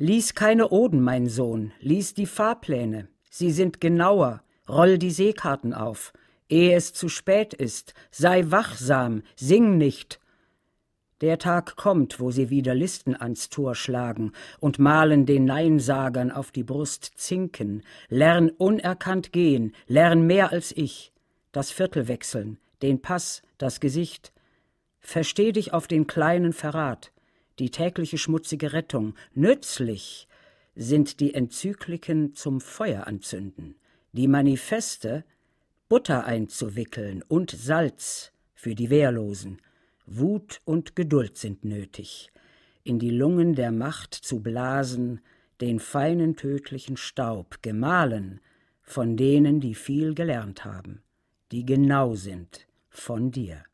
Lies keine Oden, mein Sohn, lies die Fahrpläne. Sie sind genauer. Roll die Seekarten auf. Ehe es zu spät ist, sei wachsam, sing nicht. Der Tag kommt, wo sie wieder Listen ans Tor schlagen und malen den Neinsagern auf die Brust Zinken. Lern unerkannt gehen, lern mehr als ich. Das Viertel wechseln, den Pass, das Gesicht. Versteh dich auf den kleinen Verrat die tägliche schmutzige Rettung, nützlich sind die Enzykliken zum Feuer anzünden, die Manifeste Butter einzuwickeln und Salz für die Wehrlosen, Wut und Geduld sind nötig, in die Lungen der Macht zu blasen, den feinen tödlichen Staub, gemahlen von denen, die viel gelernt haben, die genau sind von dir.